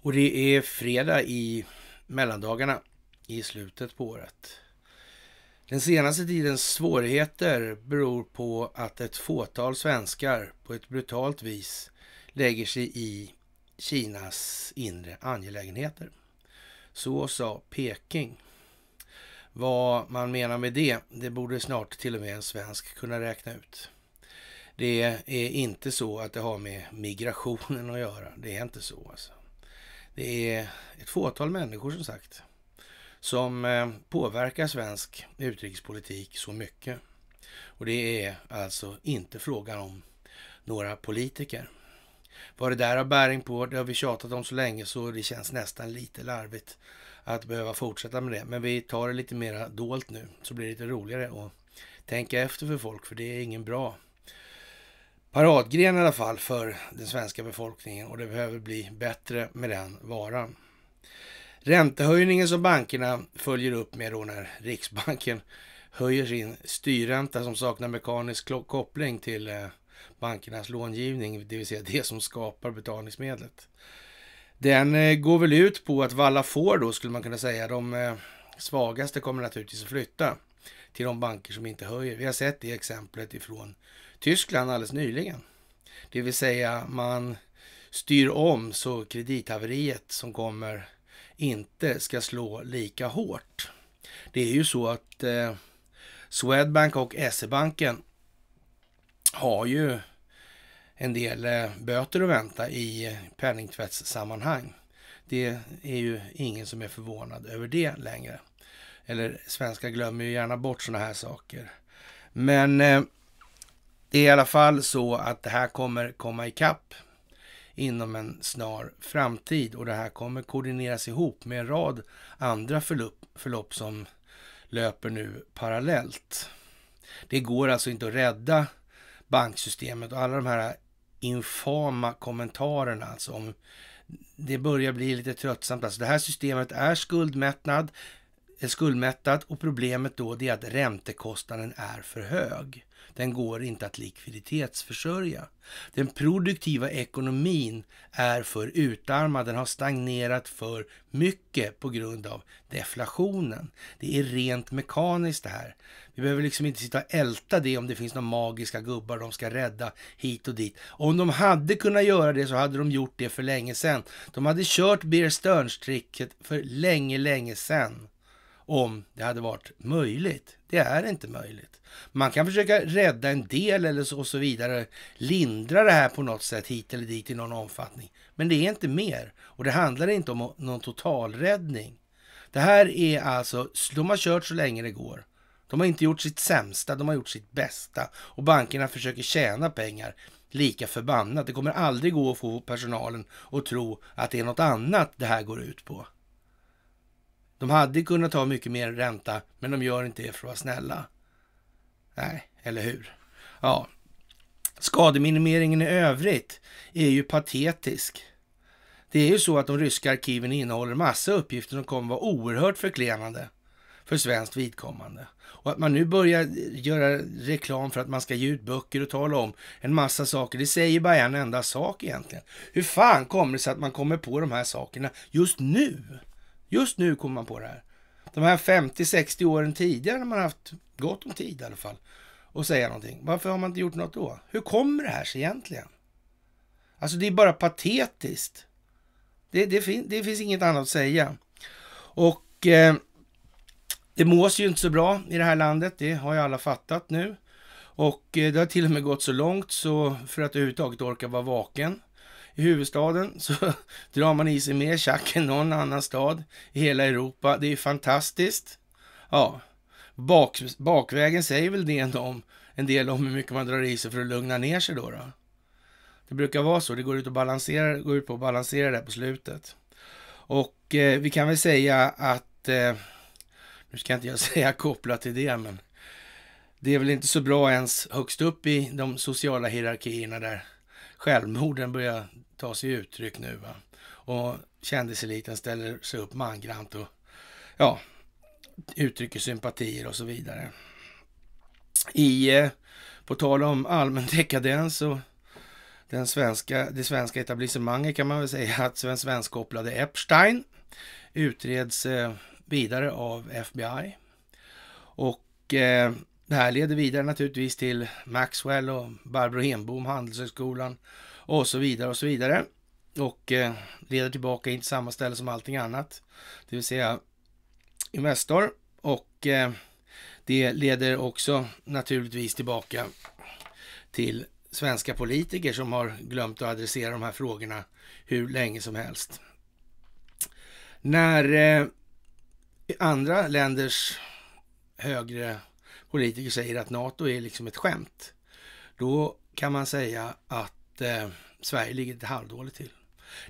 Och det är fredag i mellandagarna i slutet på året. Den senaste tidens svårigheter beror på att ett fåtal svenskar på ett brutalt vis lägger sig i Kinas inre angelägenheter. Så sa Peking. Vad man menar med det, det borde snart till och med en svensk kunna räkna ut. Det är inte så att det har med migrationen att göra. Det är inte så alltså. Det är ett fåtal människor som sagt som eh, påverkar svensk utrikespolitik så mycket. Och det är alltså inte frågan om några politiker. Vad det där har bäring på, det har vi tjatat om så länge så det känns nästan lite larvigt att behöva fortsätta med det. Men vi tar det lite mera dolt nu så blir det lite roligare att tänka efter för folk för det är ingen bra paradgren i alla fall för den svenska befolkningen och det behöver bli bättre med den varan. Räntehöjningen som bankerna följer upp med då när Riksbanken höjer sin styrränta som saknar mekanisk koppling till eh, bankernas långivning, det vill säga det som skapar betalningsmedlet. Den eh, går väl ut på att valla får då skulle man kunna säga. De eh, svagaste kommer naturligtvis att flytta till de banker som inte höjer. Vi har sett det exemplet ifrån Tyskland alldeles nyligen. Det vill säga man styr om så kredithaveriet som kommer inte ska slå lika hårt. Det är ju så att eh, Swedbank och SE-banken har ju en del eh, böter att vänta i penningtvättssammanhang. Det är ju ingen som är förvånad över det längre. Eller svenskar glömmer ju gärna bort sådana här saker. Men eh, det är i alla fall så att det här kommer komma ikapp inom en snar framtid och det här kommer koordineras ihop med en rad andra förlopp, förlopp som löper nu parallellt. Det går alltså inte att rädda banksystemet och alla de här infama kommentarerna alltså om det börjar bli lite tröttsamt. Alltså det här systemet är skuldmättnad är skuldmättat och problemet då är att räntekostnaden är för hög. Den går inte att likviditetsförsörja. Den produktiva ekonomin är för utarmad, den har stagnerat för mycket på grund av deflationen. Det är rent mekaniskt det här. Vi behöver liksom inte sitta och älta det om det finns några magiska gubbar de ska rädda hit och dit. Om de hade kunnat göra det så hade de gjort det för länge sedan. De hade kört Beer Stearns-tricket för länge, länge sedan om det hade varit möjligt. Det är inte möjligt. Man kan försöka rädda en del eller så, och så vidare, lindra det här på något sätt hit eller dit i någon omfattning. Men det är inte mer och det handlar inte om någon totalräddning. Det här är alltså, de har kört så länge det går. De har inte gjort sitt sämsta, de har gjort sitt bästa och bankerna försöker tjäna pengar lika förbannat. Det kommer aldrig gå att få personalen att tro att det är något annat det här går ut på. De hade kunnat ta mycket mer ränta, men de gör inte det för att vara snälla. Nej, eller hur? Ja. Skademinimeringen i övrigt är ju patetisk. Det är ju så att de ryska arkiven innehåller massa uppgifter som kommer vara oerhört förklenande för svenskt vidkommande. Och att man nu börjar göra reklam för att man ska ge ut böcker och tala om en massa saker, det säger bara en enda sak egentligen. Hur fan kommer det sig att man kommer på de här sakerna just nu? Just nu kommer man på det här. De här 50-60 åren tidigare när man haft gott om tid i alla fall och säga någonting. Varför har man inte gjort något då? Hur kommer det här sig egentligen? Alltså det är bara patetiskt. Det, det, fin det finns inget annat att säga. Och eh, det mås ju inte så bra i det här landet. Det har ju alla fattat nu. Och eh, det har till och med gått så långt så för att överhuvudtaget orka vara vaken i huvudstaden så drar man i sig mer tjack än någon annan stad i hela Europa. Det är fantastiskt. Ja, bak, bakvägen säger väl det ändå om, en del om hur mycket man drar i sig för att lugna ner sig då. då. Det brukar vara så. Det går ut, och balansera, går ut på att balansera det på slutet. Och eh, vi kan väl säga att, eh, nu ska inte jag säga kopplat till det, men det är väl inte så bra ens högst upp i de sociala hierarkierna där självmorden börjar ta sig uttryck nu. Va? Och kändiseliten ställer sig upp mangrant och ja, uttrycker sympatier och så vidare. I, eh, på tal om allmän dekadens och den svenska, det svenska etablissemanget kan man väl säga att den svenskkopplade Epstein utreds eh, vidare av FBI. Och eh, det här leder vidare naturligtvis till Maxwell och Barbro Henbom, Handelshögskolan och så vidare och så vidare. Och eh, leder tillbaka in till samma ställe som allting annat, det vill säga Investor. Och eh, det leder också naturligtvis tillbaka till svenska politiker som har glömt att adressera de här frågorna hur länge som helst. När eh, andra länders högre politiker säger att NATO är liksom ett skämt, då kan man säga att eh, Sverige ligger lite halvdåligt till.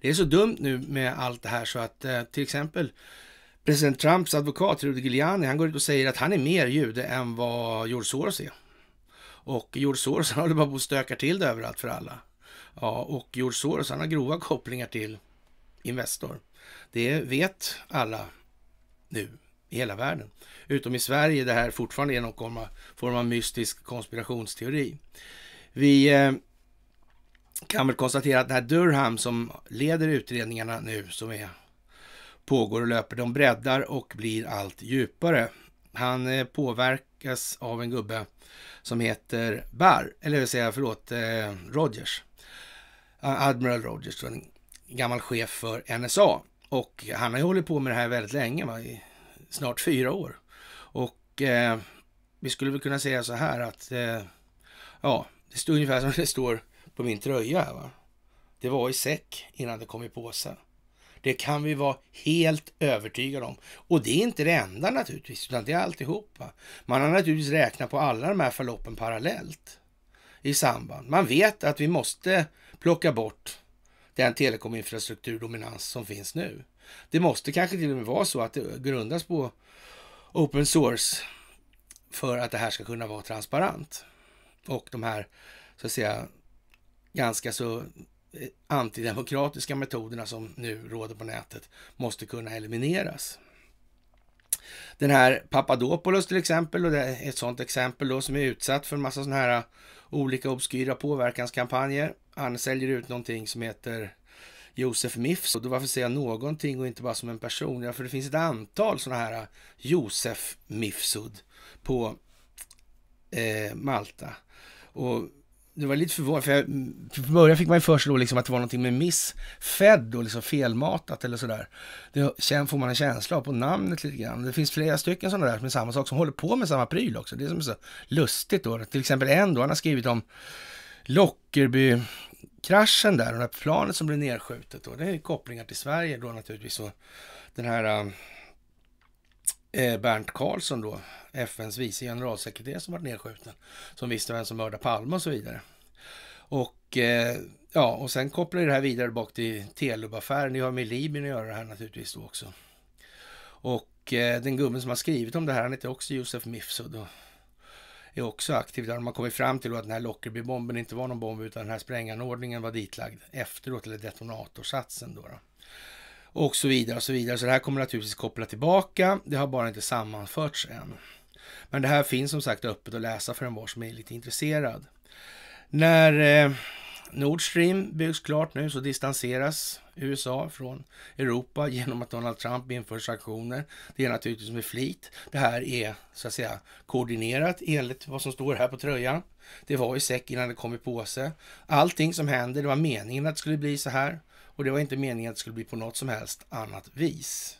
Det är så dumt nu med allt det här så att eh, till exempel president Trumps advokat Rudy Giuliani, han går ut och säger att han är mer jude än vad George Soros är. Och George Soros han håller bara på och stökar till det överallt för alla. Ja, och George Soros han har grova kopplingar till Investor. Det vet alla nu i hela världen. Utom i Sverige där det här fortfarande är någon form av, mystisk konspirationsteori. Vi eh, kan väl konstatera att det här Durham som leder utredningarna nu som är, pågår och löper, de breddar och blir allt djupare. Han eh, påverkas av en gubbe som heter Barr, eller vill säga förlåt, eh, Rogers. Admiral Rogers, en gammal chef för NSA. Och han har ju hållit på med det här väldigt länge, va? i snart fyra år. Och eh, vi skulle väl kunna säga så här att, eh, ja, det står ungefär som det står på min tröja va. Det var i säck innan det kom i påse. Det kan vi vara helt övertygade om. Och det är inte det enda naturligtvis, utan det är alltihopa. Man har naturligtvis räknat på alla de här förloppen parallellt i samband. Man vet att vi måste plocka bort den telekominfrastrukturdominans som finns nu. Det måste kanske till och med vara så att det grundas på open source för att det här ska kunna vara transparent. Och de här så att säga ganska så eh, antidemokratiska metoderna som nu råder på nätet måste kunna elimineras. Den här Papadopoulos till exempel, och det är ett sådant exempel då som är utsatt för en massa sådana här eh, olika obskyra påverkanskampanjer. Han säljer ut någonting som heter Josef Miffs. Och då varför säger jag någonting och inte bara som en person? Ja, för det finns ett antal sådana här eh, Josef Miffsud på eh, Malta. Och det var lite förvånande, för jag, till början fick man ju för sig då liksom att det var någonting med missfedd och liksom felmatat eller sådär. Det får man en känsla av på namnet lite grann. Det finns flera stycken sådana där som är samma sak som håller på med samma pryl också. Det är som är så lustigt då. Till exempel en då, han har skrivit om Lockerby-kraschen där, och det här planet som blev nedskjutet då. Det är kopplingar till Sverige då naturligtvis. Och den här um, Eh, Bernt Karlsson då, FNs vice generalsekreterare som var nedskjuten, som visste vem som mördade Palme och så vidare. Och eh, ja, och sen kopplar det här vidare bak till Telub-affären. Det har med Libyen att göra det här naturligtvis då också. Och eh, den gubben som har skrivit om det här, han heter också Josef Mifsud och är också aktiv där. De har kommit fram till att den här Lockerbie-bomben inte var någon bomb utan den här spränganordningen var ditlagd efteråt, eller detonatorsatsen då. då och så vidare och så vidare. Så det här kommer naturligtvis koppla tillbaka. Det har bara inte sammanförts än. Men det här finns som sagt öppet att läsa för en var som är lite intresserad. När eh, Nord Stream byggs klart nu så distanseras USA från Europa genom att Donald Trump inför sanktioner. Det är naturligtvis med flit. Det här är så att säga koordinerat enligt vad som står här på tröjan. Det var i säck innan det kom i påse. Allting som händer, det var meningen att det skulle bli så här. Och det var inte meningen att det skulle bli på något som helst annat vis.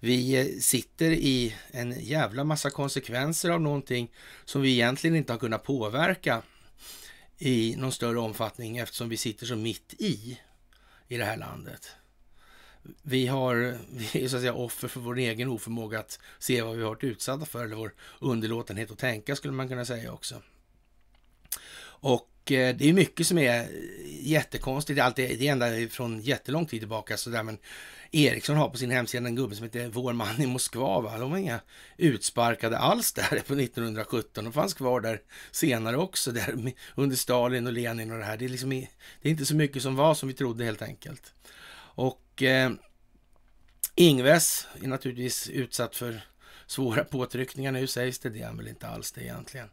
Vi eh, sitter i en jävla massa konsekvenser av någonting som vi egentligen inte har kunnat påverka i någon större omfattning eftersom vi sitter så mitt i, i det här landet. Vi, har, vi är så att säga offer för vår egen oförmåga att se vad vi har varit utsatta för, eller vår underlåtenhet att tänka skulle man kunna säga också. Och Eh, det är mycket som är jättekonstigt. Allt det, det är ända från jättelång tid tillbaka. Så där, men Ericsson har på sin hemsida en gubbe som heter Vår man i Moskva. Va? De var inga utsparkade alls där på 1917. De fanns kvar där senare också, där under Stalin och Lenin och det här. Det är, liksom, det är inte så mycket som var som vi trodde helt enkelt. Och eh, Ingves är naturligtvis utsatt för svåra påtryckningar nu sägs det. Det är han väl inte alls det egentligen.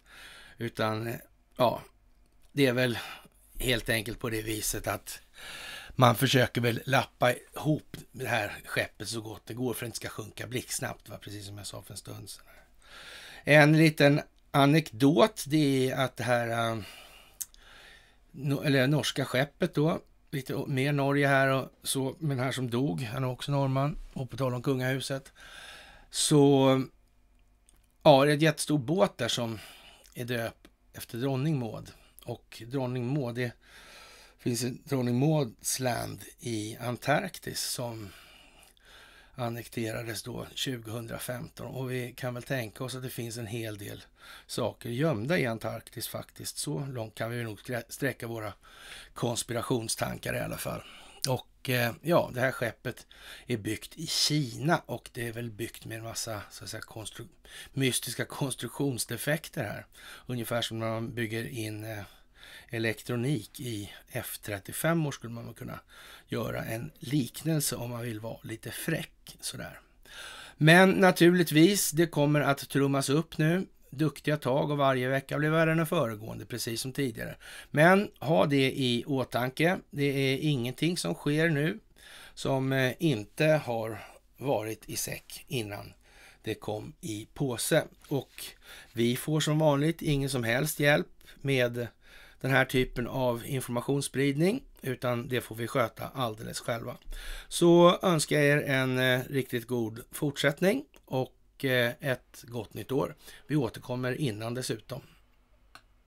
Utan, eh, ja, det är väl helt enkelt på det viset att man försöker väl lappa ihop det här skeppet så gott det går för att det inte ska sjunka blixtsnabbt, precis som jag sa för en stund sedan. En liten anekdot, det är att det här eh, eller norska skeppet då, lite mer Norge här och så, men här som dog, han är också norrman, och på tal om kungahuset, så ja, det är ett jättestor båt där som är döpt efter dronning Maud och Dronning Maud. Det finns en Dronning Mauds land i Antarktis som annekterades då 2015 och vi kan väl tänka oss att det finns en hel del saker gömda i Antarktis faktiskt. Så långt kan vi nog sträcka våra konspirationstankar i alla fall. Eh, ja, det här skeppet är byggt i Kina och det är väl byggt med en massa så att säga, konstru mystiska konstruktionsdefekter här. Ungefär som när man bygger in eh, elektronik i F35 år skulle man kunna göra en liknelse om man vill vara lite fräck sådär. Men naturligtvis, det kommer att trummas upp nu duktiga tag och varje vecka blir värre än den föregående, precis som tidigare. Men ha det i åtanke. Det är ingenting som sker nu som eh, inte har varit i säck innan det kom i påse. Och vi får som vanligt ingen som helst hjälp med den här typen av informationsspridning, utan det får vi sköta alldeles själva. Så önskar jag er en eh, riktigt god fortsättning och Eh, ett gott nytt år. Vi återkommer innan dessutom.